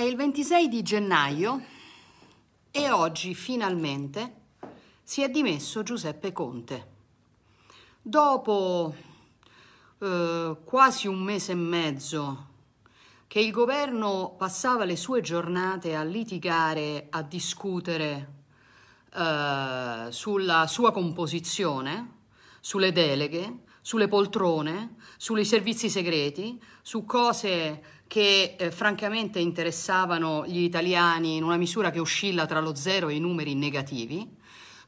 È il 26 di gennaio e oggi finalmente si è dimesso Giuseppe Conte. Dopo eh, quasi un mese e mezzo che il governo passava le sue giornate a litigare, a discutere eh, sulla sua composizione, sulle deleghe, sulle poltrone, sui servizi segreti, su cose che eh, francamente interessavano gli italiani in una misura che oscilla tra lo zero e i numeri negativi.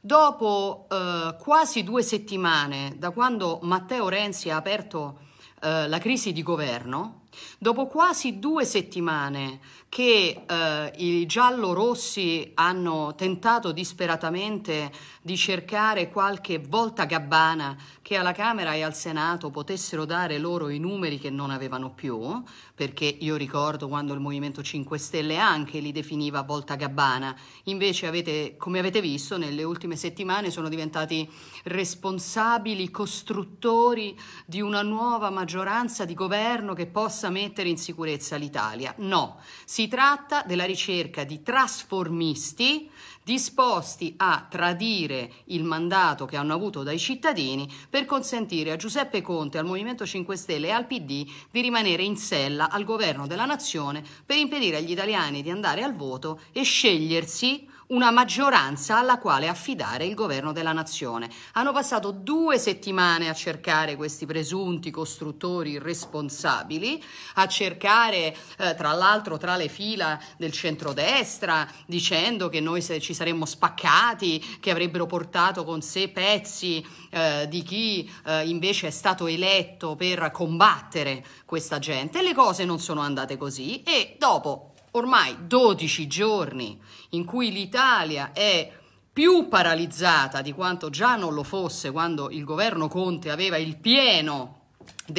Dopo eh, quasi due settimane da quando Matteo Renzi ha aperto eh, la crisi di governo, Dopo quasi due settimane che eh, i giallo-rossi hanno tentato disperatamente di cercare qualche volta gabbana che alla Camera e al Senato potessero dare loro i numeri che non avevano più, perché io ricordo quando il Movimento 5 Stelle anche li definiva volta gabbana, invece avete, come avete visto nelle ultime settimane sono diventati responsabili, costruttori di una nuova maggioranza di governo che possa possa mettere in sicurezza l'Italia. No, si tratta della ricerca di trasformisti disposti a tradire il mandato che hanno avuto dai cittadini per consentire a Giuseppe Conte, al Movimento 5 Stelle e al PD di rimanere in sella al governo della nazione per impedire agli italiani di andare al voto e scegliersi una maggioranza alla quale affidare il governo della nazione. Hanno passato due settimane a cercare questi presunti costruttori responsabili, a cercare eh, tra l'altro tra le fila del centrodestra, dicendo che noi ci saremmo spaccati, che avrebbero portato con sé pezzi eh, di chi eh, invece è stato eletto per combattere questa gente. Le cose non sono andate così e dopo ormai 12 giorni in cui l'Italia è più paralizzata di quanto già non lo fosse quando il governo Conte aveva il pieno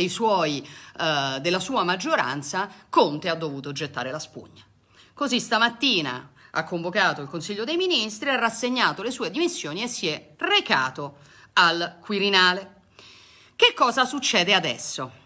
suoi, eh, della sua maggioranza, Conte ha dovuto gettare la spugna. Così stamattina ha convocato il Consiglio dei Ministri, ha rassegnato le sue dimissioni e si è recato al Quirinale. Che cosa succede adesso?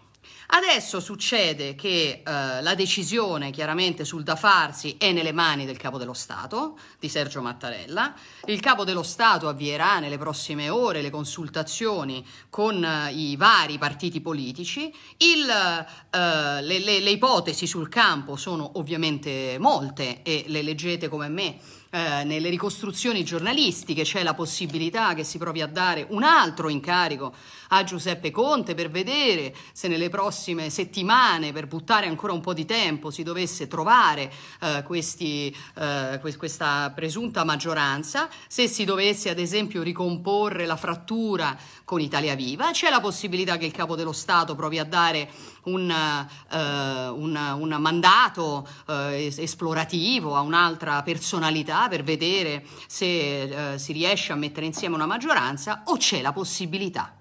Adesso succede che eh, la decisione chiaramente sul da farsi è nelle mani del capo dello Stato, di Sergio Mattarella. Il capo dello Stato avvierà nelle prossime ore le consultazioni con eh, i vari partiti politici. Il, eh, le, le, le ipotesi sul campo sono ovviamente molte e le leggete come me eh, nelle ricostruzioni giornalistiche c'è la possibilità che si provi a dare un altro incarico a Giuseppe Conte per vedere se nelle prossime settimane, per buttare ancora un po' di tempo, si dovesse trovare eh, questi, eh, questa presunta maggioranza, se si dovesse ad esempio ricomporre la frattura con Italia Viva, c'è la possibilità che il capo dello Stato provi a dare un, eh, un, un mandato eh, esplorativo a un'altra personalità per vedere se eh, si riesce a mettere insieme una maggioranza o c'è la possibilità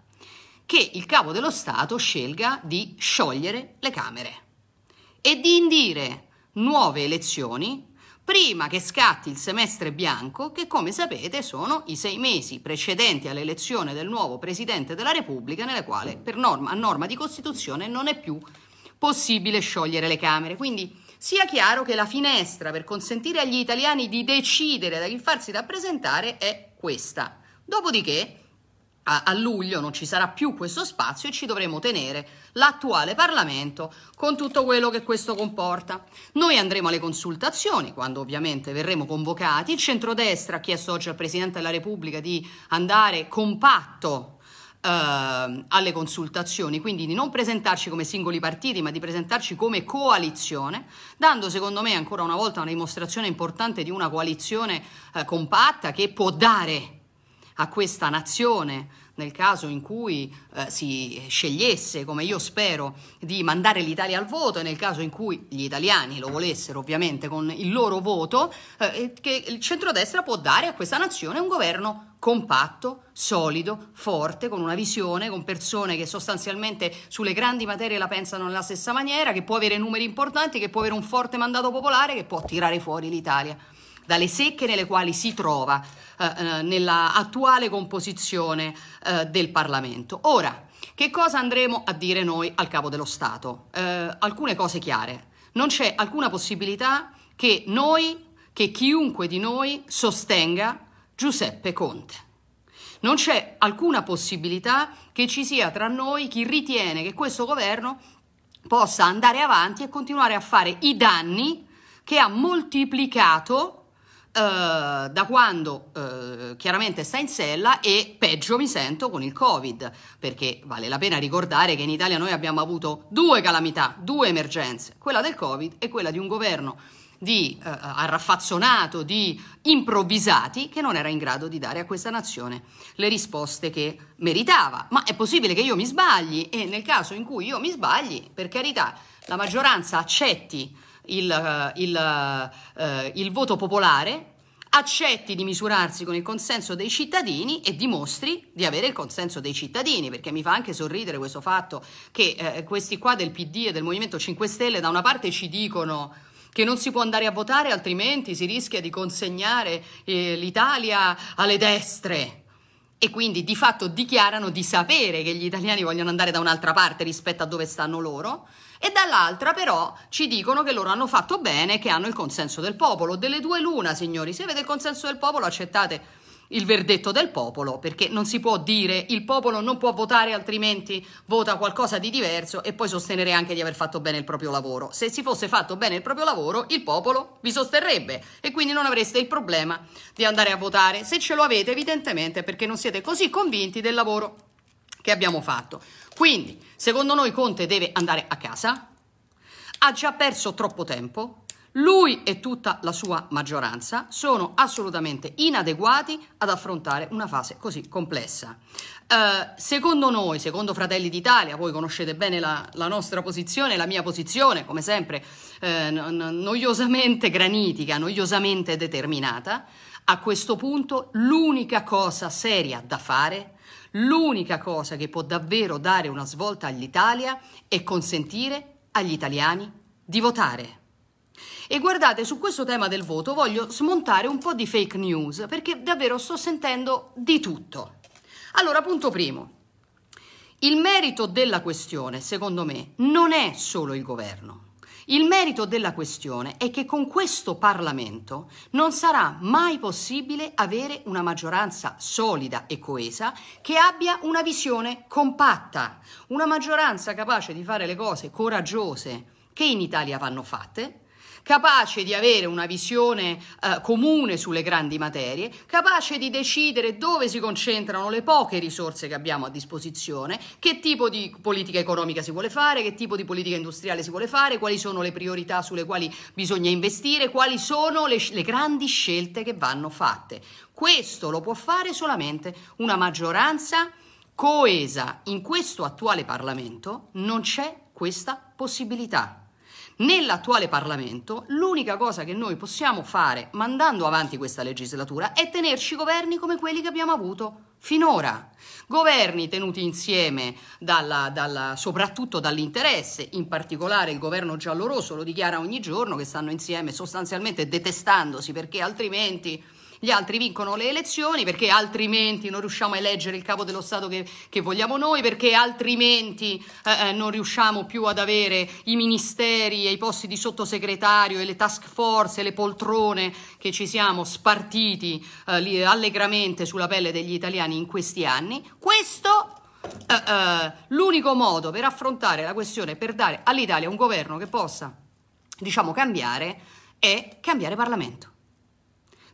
che il capo dello Stato scelga di sciogliere le Camere e di indire nuove elezioni prima che scatti il semestre bianco, che come sapete sono i sei mesi precedenti all'elezione del nuovo Presidente della Repubblica, nella quale norma, a norma di Costituzione non è più possibile sciogliere le Camere. Quindi sia chiaro che la finestra per consentire agli italiani di decidere da chi farsi rappresentare è questa. Dopodiché a luglio non ci sarà più questo spazio e ci dovremo tenere l'attuale Parlamento con tutto quello che questo comporta. Noi andremo alle consultazioni quando ovviamente verremo convocati. Il centrodestra ha chiesto oggi al Presidente della Repubblica di andare compatto Uh, ehm, alle consultazioni, quindi di non presentarci come singoli partiti, ma di presentarci come coalizione, dando secondo me ancora una volta una dimostrazione importante di una coalizione uh, compatta che può dare a questa nazione nel caso in cui eh, si scegliesse, come io spero, di mandare l'Italia al voto e nel caso in cui gli italiani lo volessero ovviamente con il loro voto, eh, che il centrodestra può dare a questa nazione un governo compatto, solido, forte, con una visione, con persone che sostanzialmente sulle grandi materie la pensano nella stessa maniera, che può avere numeri importanti, che può avere un forte mandato popolare, che può tirare fuori l'Italia dalle secche nelle quali si trova eh, eh, nella attuale composizione eh, del Parlamento. Ora, che cosa andremo a dire noi al Capo dello Stato? Eh, alcune cose chiare. Non c'è alcuna possibilità che noi, che chiunque di noi sostenga Giuseppe Conte. Non c'è alcuna possibilità che ci sia tra noi chi ritiene che questo governo possa andare avanti e continuare a fare i danni che ha moltiplicato eh, da quando uh, chiaramente sta in sella e peggio mi sento con il Covid, perché vale la pena ricordare che in Italia noi abbiamo avuto due calamità, due emergenze, quella del Covid e quella di un governo di uh, arraffazzonato, di improvvisati che non era in grado di dare a questa nazione le risposte che meritava. Ma è possibile che io mi sbagli e nel caso in cui io mi sbagli, per carità, la maggioranza accetti il, il, il voto popolare accetti di misurarsi con il consenso dei cittadini e dimostri di avere il consenso dei cittadini, perché mi fa anche sorridere questo fatto che eh, questi qua del PD e del Movimento 5 Stelle da una parte ci dicono che non si può andare a votare altrimenti si rischia di consegnare eh, l'Italia alle destre e quindi di fatto dichiarano di sapere che gli italiani vogliono andare da un'altra parte rispetto a dove stanno loro e dall'altra però ci dicono che loro hanno fatto bene e che hanno il consenso del popolo. Delle due l'una, signori, se avete il consenso del popolo accettate il verdetto del popolo, perché non si può dire il popolo non può votare altrimenti vota qualcosa di diverso e poi sostenere anche di aver fatto bene il proprio lavoro. Se si fosse fatto bene il proprio lavoro, il popolo vi sosterrebbe e quindi non avreste il problema di andare a votare. Se ce lo avete, evidentemente perché non siete così convinti del lavoro che abbiamo fatto. Quindi, secondo noi Conte deve andare a casa, ha già perso troppo tempo, lui e tutta la sua maggioranza sono assolutamente inadeguati ad affrontare una fase così complessa. Eh, secondo noi, secondo Fratelli d'Italia, voi conoscete bene la, la, nostra posizione, la mia posizione, come sempre eh, noiosamente granitica, noiosamente determinata, a questo punto l'unica cosa seria da fare L'unica cosa che può davvero dare una svolta all'Italia è consentire agli italiani di votare. E guardate, su questo tema del voto voglio smontare un po' di fake news, perché davvero sto sentendo di tutto. Allora, punto primo. Il merito della questione, secondo me, non è solo il governo. Il merito della questione è che con questo Parlamento non sarà mai possibile avere una maggioranza solida e coesa che abbia una visione compatta, una maggioranza capace di fare le cose coraggiose che in Italia vanno fatte, capace di avere una visione eh, comune sulle grandi materie, capace di decidere dove si concentrano le poche risorse che abbiamo a disposizione, che tipo di politica economica si vuole fare, che tipo di politica industriale si vuole fare, quali sono le priorità sulle quali bisogna investire, quali sono le, le grandi scelte che vanno fatte. Questo lo può fare solamente una maggioranza coesa. In questo attuale Parlamento non c'è questa possibilità. Nell'attuale Parlamento l'unica cosa che noi possiamo fare mandando avanti questa legislatura è tenerci governi come quelli che abbiamo avuto finora. Governi tenuti insieme dalla, dalla, soprattutto dall'interesse, in particolare il governo giallorosso lo dichiara ogni giorno che stanno insieme sostanzialmente detestandosi perché altrimenti gli altri vincono le elezioni perché altrimenti non riusciamo a eleggere il capo dello Stato che, che vogliamo noi, perché altrimenti eh, eh non riusciamo più ad avere i ministeri e i posti di sottosegretario e le task force e le poltrone che ci siamo spartiti eh, allegramente sulla pelle degli italiani in questi anni. Questo Uh, uh, l'unico modo per affrontare la questione, per dare all'Italia un governo che possa, diciamo, cambiare, è cambiare Parlamento.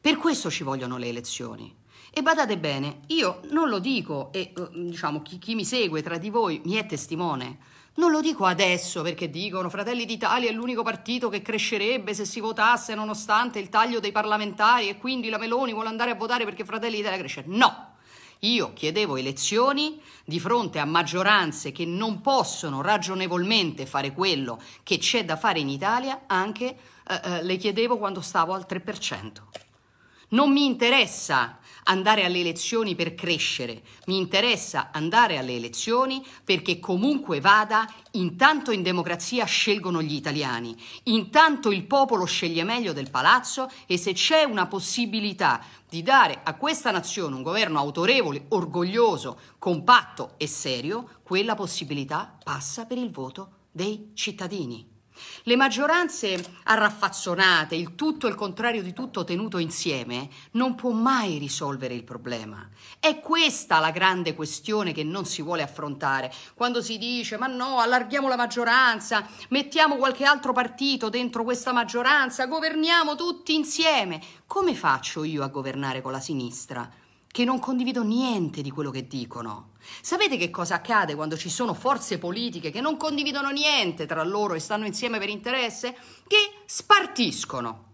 Per questo ci vogliono le elezioni. E badate bene, io non lo dico, e eh, diciamo chi, chi mi segue tra di voi mi è testimone, non lo dico adesso perché dicono Fratelli d'Italia è l'unico partito che crescerebbe se si votasse nonostante il taglio dei parlamentari e quindi la Meloni vuole andare a votare perché Fratelli d'Italia cresce. No! Io chiedevo elezioni di fronte a maggioranze che non possono ragionevolmente fare quello che c'è da fare in Italia, anche eh, eh, le chiedevo quando stavo al 3%. Non mi interessa andare alle elezioni per crescere, mi interessa andare alle elezioni perché comunque vada, intanto in democrazia scelgono gli italiani, intanto il popolo sceglie meglio del palazzo e se c'è una possibilità di dare a questa nazione un governo autorevole, orgoglioso, compatto e serio, quella possibilità passa per il voto dei cittadini. Le maggioranze arraffazzonate, il tutto e il contrario di tutto tenuto insieme, non può mai risolvere il problema. È questa la grande questione che non si vuole affrontare. Quando si dice ma no, allarghiamo la maggioranza, mettiamo qualche altro partito dentro questa maggioranza, governiamo tutti insieme. Come faccio io a governare con la sinistra? Che non condivido niente di quello che dicono. Sapete che cosa accade quando ci sono forze politiche che non condividono niente tra loro e stanno insieme per interesse? Che spartiscono.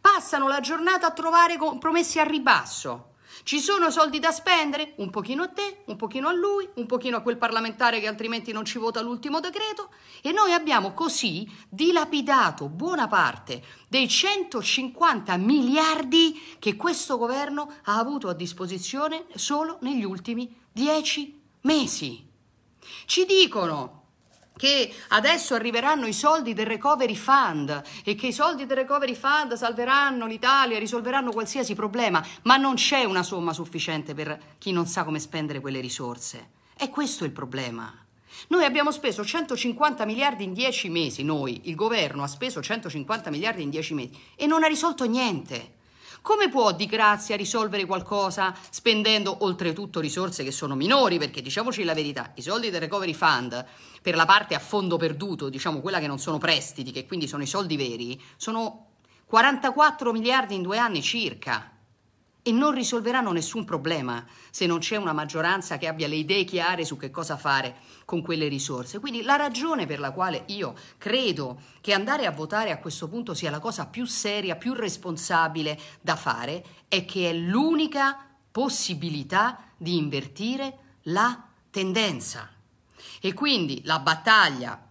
Passano la giornata a trovare compromessi al ribasso. Ci sono soldi da spendere? Un pochino a te, un pochino a lui, un pochino a quel parlamentare che altrimenti non ci vota l'ultimo decreto e noi abbiamo così dilapidato buona parte dei 150 miliardi che questo governo ha avuto a disposizione solo negli ultimi anni dieci mesi. Ci dicono che adesso arriveranno i soldi del recovery fund e che i soldi del recovery fund salveranno l'Italia, risolveranno qualsiasi problema, ma non c'è una somma sufficiente per chi non sa come spendere quelle risorse. È questo il problema. Noi abbiamo speso 150 miliardi in dieci mesi, noi, il governo ha speso 150 miliardi in dieci mesi e non ha risolto niente. Come può Di Grazia risolvere qualcosa spendendo oltretutto risorse che sono minori? Perché diciamoci la verità, i soldi del Recovery Fund per la parte a fondo perduto, diciamo quella che non sono prestiti, che quindi sono i soldi veri, sono 44 miliardi in due anni circa e non risolveranno nessun problema se non c'è una maggioranza che abbia le idee chiare su che cosa fare con quelle risorse. Quindi la ragione per la quale io credo che andare a votare a questo punto sia la cosa più seria, più responsabile da fare è che è l'unica possibilità di invertire la tendenza. E quindi la battaglia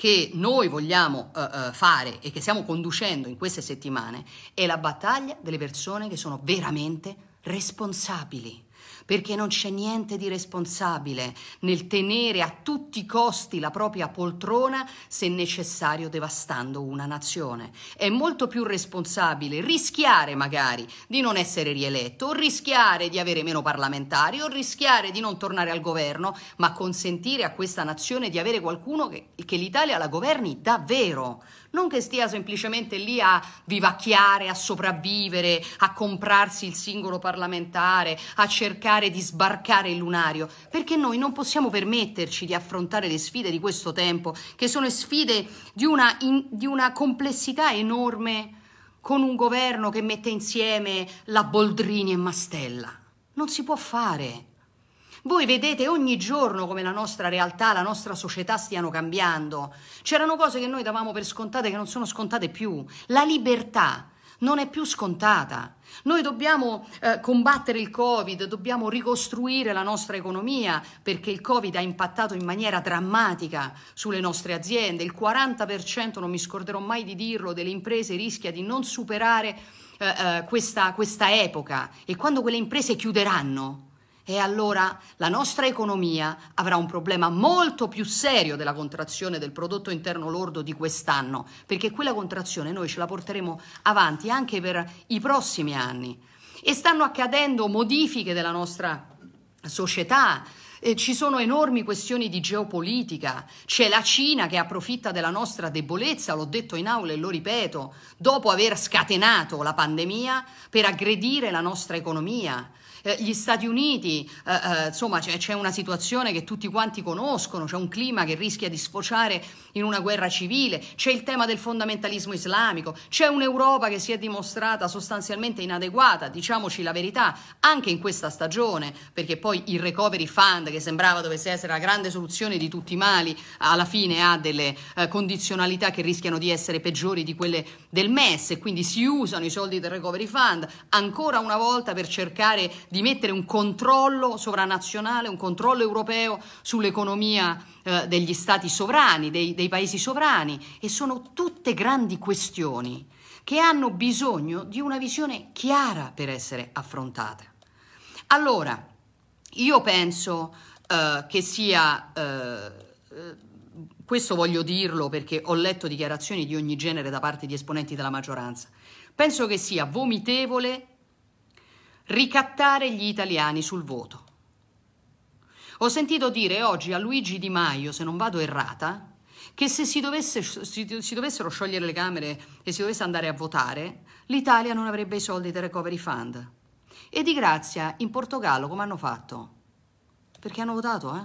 che noi vogliamo uh, fare e che stiamo conducendo in queste settimane è la battaglia delle persone che sono veramente responsabili perché non c'è niente di responsabile nel tenere a tutti i costi la propria poltrona, se necessario devastando una nazione. È molto più responsabile rischiare magari di non essere rieletto, o rischiare di avere meno parlamentari, o rischiare di non tornare al governo, ma consentire a questa nazione di avere qualcuno che, che l'Italia la governi davvero non che stia semplicemente lì a vivacchiare, a sopravvivere, a comprarsi il singolo parlamentare, a cercare di sbarcare il lunario, perché noi non possiamo permetterci di affrontare le sfide di questo tempo, che sono sfide di una, in, di una complessità enorme con un governo che mette insieme la Boldrini e Mastella. Non si può fare. Voi vedete ogni giorno come la nostra realtà, la nostra società stiano cambiando. C'erano cose che noi davamo per scontate che non sono scontate più. La libertà non è più scontata. Noi dobbiamo eh, combattere il Covid, dobbiamo ricostruire la nostra economia perché il Covid ha impattato in maniera drammatica sulle nostre aziende. Il 40%, non mi scorderò mai di dirlo, delle imprese rischia di non superare eh, eh questa, questa epoca e quando quelle imprese chiuderanno e allora la nostra economia avrà un problema molto più serio della contrazione del prodotto interno lordo di quest'anno, perché quella contrazione noi ce la porteremo avanti anche per i prossimi anni. E stanno accadendo modifiche della nostra società, eh, ci sono enormi questioni di geopolitica, c'è la Cina che approfitta della nostra debolezza, l'ho detto in aula e lo ripeto, dopo aver scatenato la pandemia per aggredire la nostra economia. Eh, gli Stati Uniti, eh, eh insomma c'è, una situazione che tutti quanti conoscono, c'è un clima che rischia di sfociare in una guerra civile, c'è il tema del fondamentalismo islamico, c'è un'Europa che si è dimostrata sostanzialmente inadeguata, diciamoci la verità, anche in questa stagione, perché poi il recovery fund che sembrava dovesse essere la grande soluzione di tutti i mali, alla fine ha delle eh, condizionalità che rischiano di essere peggiori di quelle del MES e quindi si usano i soldi del recovery fund ancora una volta per cercare di mettere un controllo sovranazionale, un controllo europeo sull'economia eh, degli stati sovrani, dei, dei paesi sovrani e sono tutte grandi questioni che hanno bisogno di una visione chiara per essere affrontate. Allora, io penso eh, che sia... Eh, eh questo voglio dirlo perché ho letto dichiarazioni di ogni genere da parte di esponenti della maggioranza, penso che sia vomitevole ricattare gli italiani sul voto. Ho sentito dire oggi a Luigi Di Maio, se non vado errata, che se si, dovesse, si, si, dovessero sciogliere le Camere e si dovesse andare a votare, l'Italia non avrebbe i soldi del Recovery Fund. E di grazia in Portogallo come hanno fatto? Perché hanno votato, eh?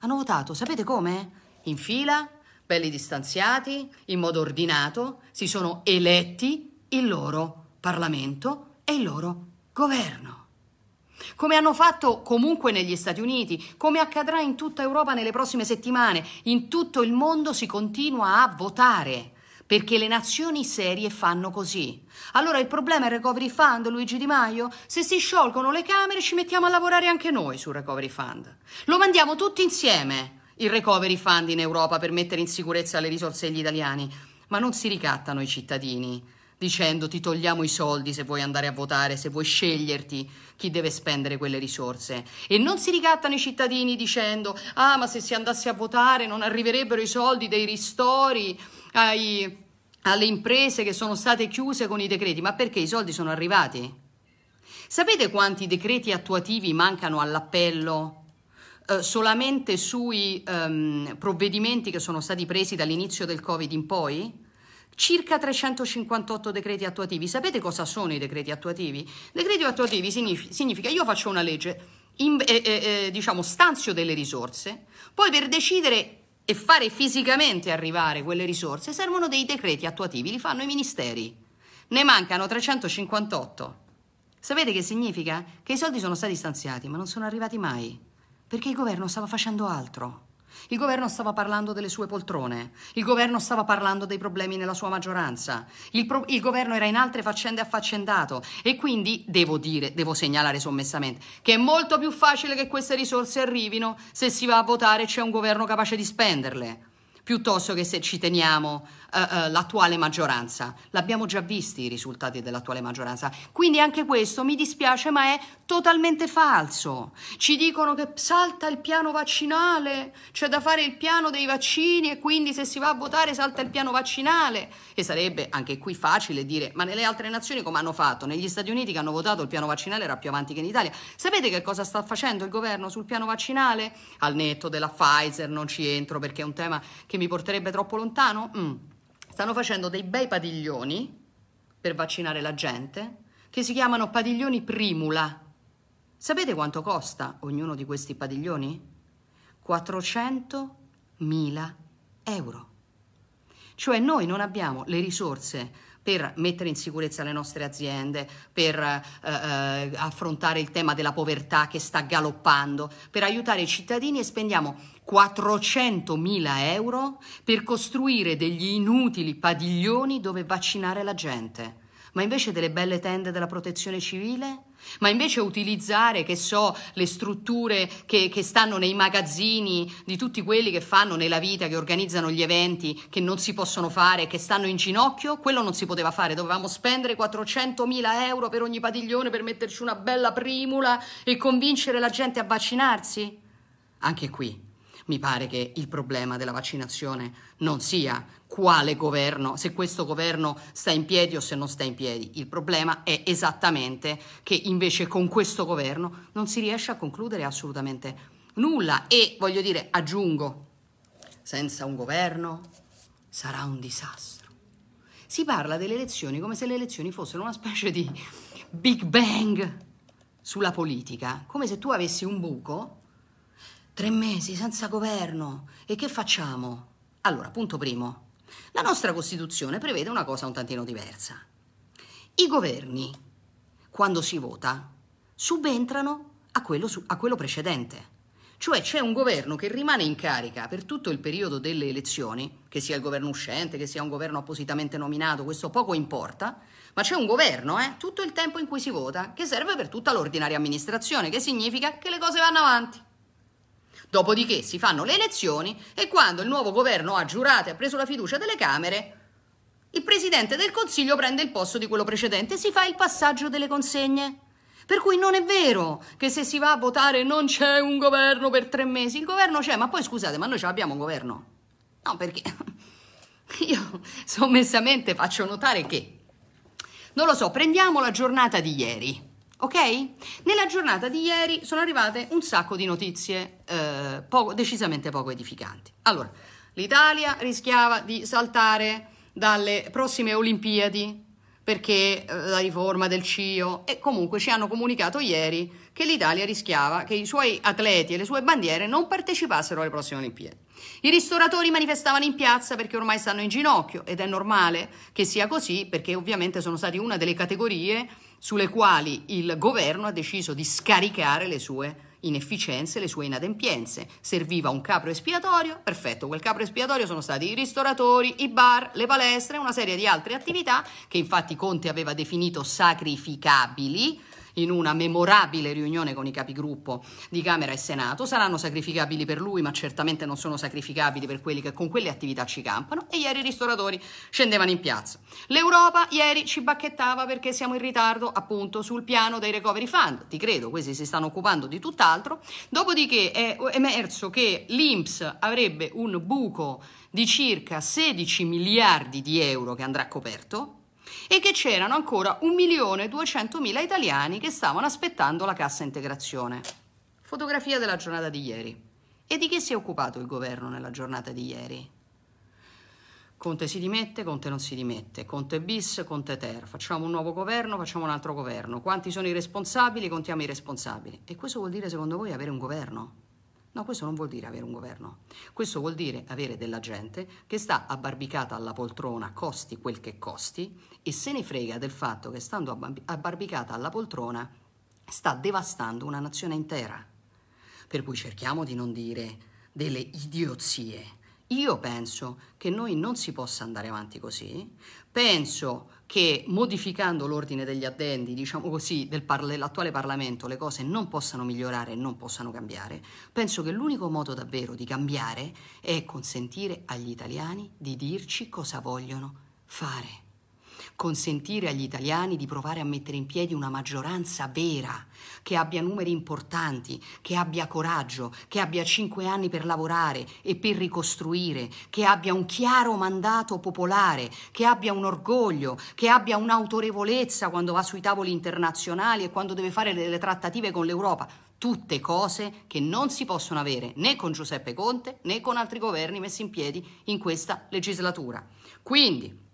Hanno votato, sapete come? In fila, belli distanziati, in modo ordinato, si sono eletti il loro Parlamento e il loro Parlamento governo. Come hanno fatto comunque negli Stati Uniti, come accadrà in tutta Europa nelle prossime settimane, in tutto il mondo si continua a votare. Perché le nazioni serie fanno così. Allora il problema è il recovery fund, Luigi Di Maio? Se si sciolgono le camere ci mettiamo a lavorare anche noi sul recovery fund. Lo mandiamo tutti insieme, il recovery fund in Europa, per mettere in sicurezza le risorse degli italiani. Ma non si ricattano i cittadini dicendo ti togliamo i soldi se vuoi andare a votare, se vuoi sceglierti chi deve spendere quelle risorse. E non si ricattano i cittadini dicendo ah ma se si andasse a votare non arriverebbero i soldi dei ristori ai, alle imprese che sono state chiuse con i decreti, ma perché i soldi sono arrivati? Sapete quanti decreti attuativi mancano all'appello? Eh, solamente sui ehm, provvedimenti che sono stati presi dall'inizio del Covid in poi? circa 358 decreti attuativi. Sapete cosa sono i decreti attuativi? Decreti attuativi significa io faccio una legge, in, eh, eh, eh, diciamo stanzio delle risorse, poi per decidere e fare fisicamente arrivare quelle risorse servono dei decreti attuativi, li fanno i ministeri. Ne mancano 358. Sapete che significa? Che i soldi sono stati stanziati ma non sono arrivati mai, perché il governo stava facendo altro. Il governo stava parlando delle sue poltrone, il governo stava parlando dei problemi nella sua maggioranza, il, pro- il governo era in altre faccende affaccendato e quindi devo dire, devo segnalare sommessamente, che è molto più facile che queste risorse arrivino se si va a votare e c'è un governo capace di spenderle piuttosto che se ci teniamo uh, uh, l'attuale maggioranza. L'abbiamo già visti i risultati dell'attuale maggioranza. Quindi anche questo mi dispiace, ma è totalmente falso. Ci dicono che salta il piano vaccinale, c'è da fare il piano dei vaccini e quindi se si va a votare salta il piano vaccinale. E sarebbe anche qui facile dire, ma nelle altre nazioni come hanno fatto? Negli Stati Uniti che hanno votato il piano vaccinale era più avanti che in Italia. Sapete che cosa sta facendo il governo sul piano vaccinale? Al netto della Pfizer non ci entro perché è un tema che che mi porterebbe troppo lontano? Mm. Stanno facendo dei bei padiglioni per vaccinare la gente che si chiamano padiglioni primula. Sapete quanto costa ognuno di questi padiglioni? 400.000 euro. Cioè noi non abbiamo le risorse per mettere in sicurezza le nostre aziende, per eh, eh, affrontare il tema della povertà che sta galoppando, per aiutare i cittadini e spendiamo 400.000 euro per costruire degli inutili padiglioni dove vaccinare la gente. Ma invece delle belle tende della protezione civile ma invece utilizzare, che so, le strutture che, che, stanno nei magazzini di tutti quelli che fanno nella vita, che organizzano gli eventi, che non si possono fare, che stanno in ginocchio, quello non si poteva fare, dovevamo spendere 400.000 euro per ogni padiglione per metterci una bella primula e convincere la gente a vaccinarsi? Anche qui mi pare che il problema della vaccinazione non sia quale governo, se questo governo sta in piedi o se non sta in piedi. Il problema è esattamente che invece con questo governo non si riesce a concludere assolutamente nulla. E voglio dire, aggiungo, senza un governo sarà un disastro. Si parla delle elezioni come se le elezioni fossero una specie di Big Bang sulla politica, come se tu avessi un buco Tre mesi senza governo. E che facciamo? Allora, punto primo. La nostra Costituzione prevede una cosa un tantino diversa. I governi, quando si vota, subentrano a quello, su, a quello precedente. Cioè c'è un governo che rimane in carica per tutto il periodo delle elezioni, che sia il governo uscente, che sia un governo appositamente nominato, questo poco importa, ma c'è un governo, eh, tutto il tempo in cui si vota, che serve per tutta l'ordinaria amministrazione, che significa che le cose vanno avanti. Dopodiché si fanno le elezioni e quando il nuovo governo ha giurato e ha preso la fiducia delle Camere, il Presidente del Consiglio prende il posto di quello precedente e si fa il passaggio delle consegne. Per cui non è vero che se si va a votare non c'è un governo per tre mesi. Il governo c'è, ma poi scusate, ma noi ce l'abbiamo un governo? No, perché io sommessamente faccio notare che, non lo so, prendiamo la giornata di ieri. Ok? Nella giornata di ieri sono arrivate un sacco di notizie eh, poco, decisamente poco edificanti. Allora, l'Italia rischiava di saltare dalle prossime Olimpiadi perché eh, la riforma del CIO e comunque ci hanno comunicato ieri che l'Italia rischiava che i suoi atleti e le sue bandiere non partecipassero alle prossime Olimpiadi. I ristoratori manifestavano in piazza perché ormai stanno in ginocchio ed è normale che sia così perché ovviamente sono stati una delle categorie sulle quali il governo ha deciso di scaricare le sue inefficienze, le sue inadempienze. Serviva un capro espiatorio, perfetto, quel capro espiatorio sono stati i ristoratori, i bar, le palestre, una serie di altre attività che infatti Conte aveva definito sacrificabili in una memorabile riunione con i capigruppo di Camera e Senato, saranno sacrificabili per lui, ma certamente non sono sacrificabili per quelli che con quelle attività ci campano e ieri i ristoratori scendevano in piazza. L'Europa ieri ci bacchettava perché siamo in ritardo appunto sul piano dei recovery fund, ti credo, questi si stanno occupando di tutt'altro, dopodiché è emerso che l'Inps avrebbe un buco di circa 16 miliardi di euro che andrà coperto e che c'erano ancora 1.200.000 italiani che stavano aspettando la cassa integrazione. Fotografia della giornata di ieri. E di chi si è occupato il governo nella giornata di ieri? Conte si dimette, Conte non si dimette, Conte bis, Conte ter, facciamo un nuovo governo, facciamo un altro governo, quanti sono i responsabili, contiamo i responsabili. E questo vuol dire secondo voi avere un governo? No, questo non vuol dire avere un governo, questo vuol dire avere della gente che sta abbarbicata alla poltrona, costi quel che costi, e se ne frega del fatto che stando abbarbicata alla poltrona sta devastando una nazione intera. Per cui cerchiamo di non dire delle idiozie. Io penso che noi non si possa andare avanti così, penso che modificando l'ordine degli addendi, diciamo così, del par- dell'attuale Parlamento le cose non possano migliorare e non possano cambiare, penso che l'unico modo davvero di cambiare è consentire agli italiani di dirci cosa vogliono fare consentire agli italiani di provare a mettere in piedi una maggioranza vera, che abbia numeri importanti, che abbia coraggio, che abbia cinque anni per lavorare e per ricostruire, che abbia un chiaro mandato popolare, che abbia un orgoglio, che abbia un'autorevolezza quando va sui tavoli internazionali e quando deve fare delle trattative con l'Europa. Tutte cose che non si possono avere né con Giuseppe Conte né con altri governi messi in piedi in questa legislatura. Quindi,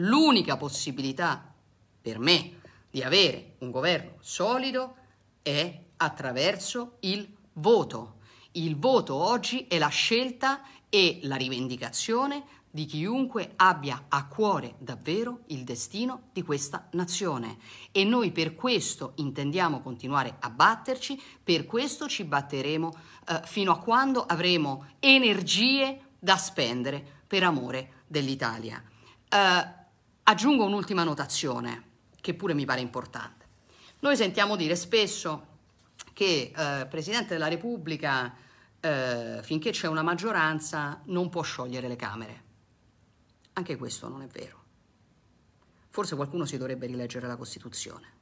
l'unica possibilità per me di avere un governo solido è attraverso il voto. Il voto oggi è la scelta e la rivendicazione di chiunque abbia a cuore davvero il destino di questa nazione. E noi per questo intendiamo continuare a batterci, per questo ci batteremo eh, fino a quando avremo energie da spendere per amore dell'Italia. Eh, Aggiungo un'ultima notazione, che pure mi pare importante. Noi sentiamo dire spesso che eh, Presidente della Repubblica, eh, finché c'è una maggioranza, non può sciogliere le Camere. Anche questo non è vero. Forse qualcuno si dovrebbe rileggere la Costituzione.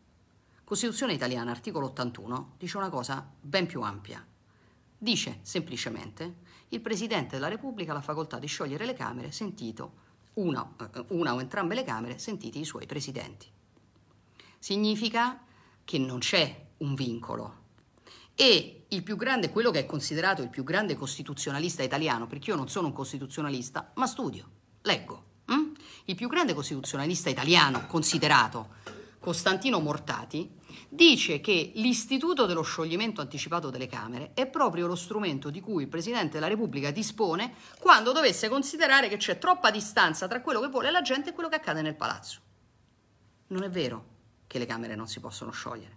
Costituzione italiana, articolo 81, dice una cosa ben più ampia. Dice semplicemente il Presidente della Repubblica ha la facoltà di sciogliere le Camere sentito una, eh, una o entrambe le Camere sentiti i suoi presidenti. Significa che non c'è un vincolo e il più grande, quello che è considerato il più grande costituzionalista italiano, perché io non sono un costituzionalista, ma studio, leggo. Hm? Il più grande costituzionalista italiano considerato Costantino Mortati dice che l'istituto dello scioglimento anticipato delle Camere è proprio lo strumento di cui il Presidente della Repubblica dispone quando dovesse considerare che c'è troppa distanza tra quello che vuole la gente e quello che accade nel Palazzo. Non è vero che le Camere non si possono sciogliere.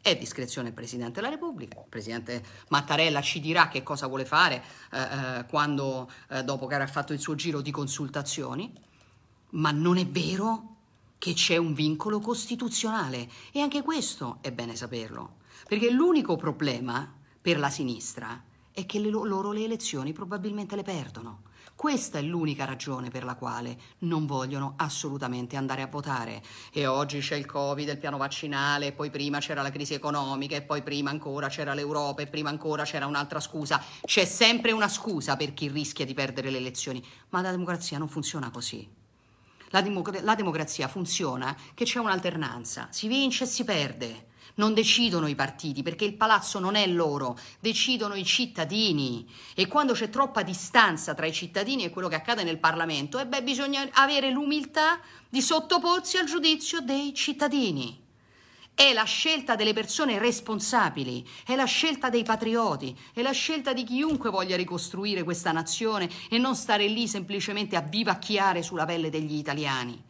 È discrezione del Presidente della Repubblica. Il Presidente Mattarella ci dirà che cosa vuole fare eh, eh quando, eh, dopo che avrà fatto il suo giro di consultazioni. Ma non è vero che c'è un vincolo costituzionale e anche questo è bene saperlo, perché l'unico problema per la sinistra è che le loro le elezioni probabilmente le perdono. Questa è l'unica ragione per la quale non vogliono assolutamente andare a votare. E oggi c'è il Covid, il piano vaccinale, poi prima c'era la crisi economica, e poi prima ancora c'era l'Europa, e prima ancora c'era un'altra scusa. C'è sempre una scusa per chi rischia di perdere le elezioni, ma la democrazia non funziona così la, democ- la democrazia funziona che c'è un'alternanza, si vince e si perde. Non decidono i partiti perché il palazzo non è loro, decidono i cittadini e quando c'è troppa distanza tra i cittadini e quello che accade nel Parlamento, e eh beh, bisogna avere l'umiltà di sottoporsi al giudizio dei cittadini. È la scelta delle persone responsabili, è la scelta dei patrioti, è la scelta di chiunque voglia ricostruire questa nazione e non stare lì semplicemente a vivacchiare sulla pelle degli italiani.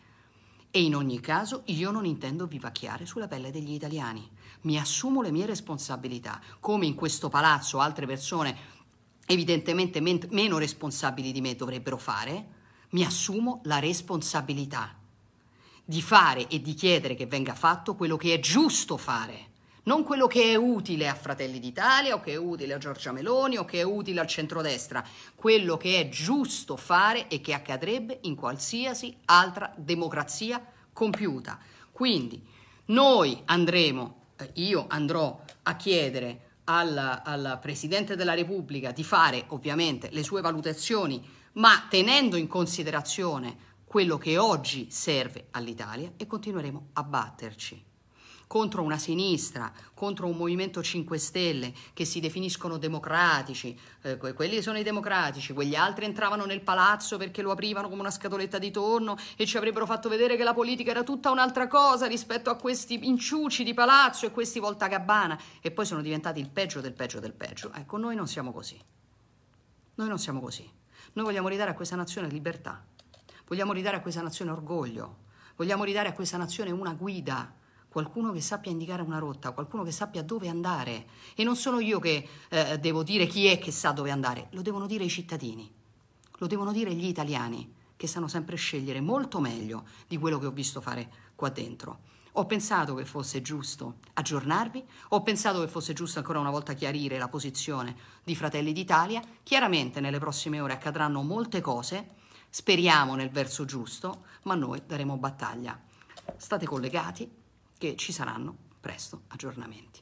E in ogni caso io non intendo vivacchiare sulla pelle degli italiani. Mi assumo le mie responsabilità, come in questo palazzo altre persone evidentemente men- meno responsabili di me dovrebbero fare, mi assumo la responsabilità di fare e di chiedere che venga fatto quello che è giusto fare, non quello che è utile a Fratelli d'Italia o che è utile a Giorgia Meloni o che è utile al centrodestra, quello che è giusto fare e che accadrebbe in qualsiasi altra democrazia compiuta. Quindi noi andremo, eh, io andrò a chiedere al, al, Presidente della Repubblica di fare ovviamente le sue valutazioni, ma tenendo in considerazione quello che oggi serve all'Italia e continueremo a batterci contro una sinistra, contro un movimento 5 Stelle che si definiscono democratici, eh, quelli sono i democratici, quegli altri entravano nel palazzo perché lo aprivano come una scatoletta di tonno e ci avrebbero fatto vedere che la politica era tutta un'altra cosa rispetto a questi inciuci di palazzo e questi volta gabbana e poi sono diventati il peggio del peggio del peggio. Ecco, noi non siamo così. Noi non siamo così. Noi vogliamo ridare a questa nazione libertà. Vogliamo ridare a questa nazione orgoglio, vogliamo ridare a questa nazione una guida, qualcuno che sappia indicare una rotta, qualcuno che sappia dove andare. E non sono io che eh, devo dire chi è che sa dove andare, lo devono dire i cittadini, lo devono dire gli italiani, che sanno sempre scegliere molto meglio di quello che ho visto fare qua dentro. Ho pensato che fosse giusto aggiornarvi, ho pensato che fosse giusto ancora una volta chiarire la posizione di Fratelli d'Italia. Chiaramente nelle prossime ore accadranno molte cose Speriamo nel verso giusto, ma noi daremo battaglia. State collegati che ci saranno presto aggiornamenti.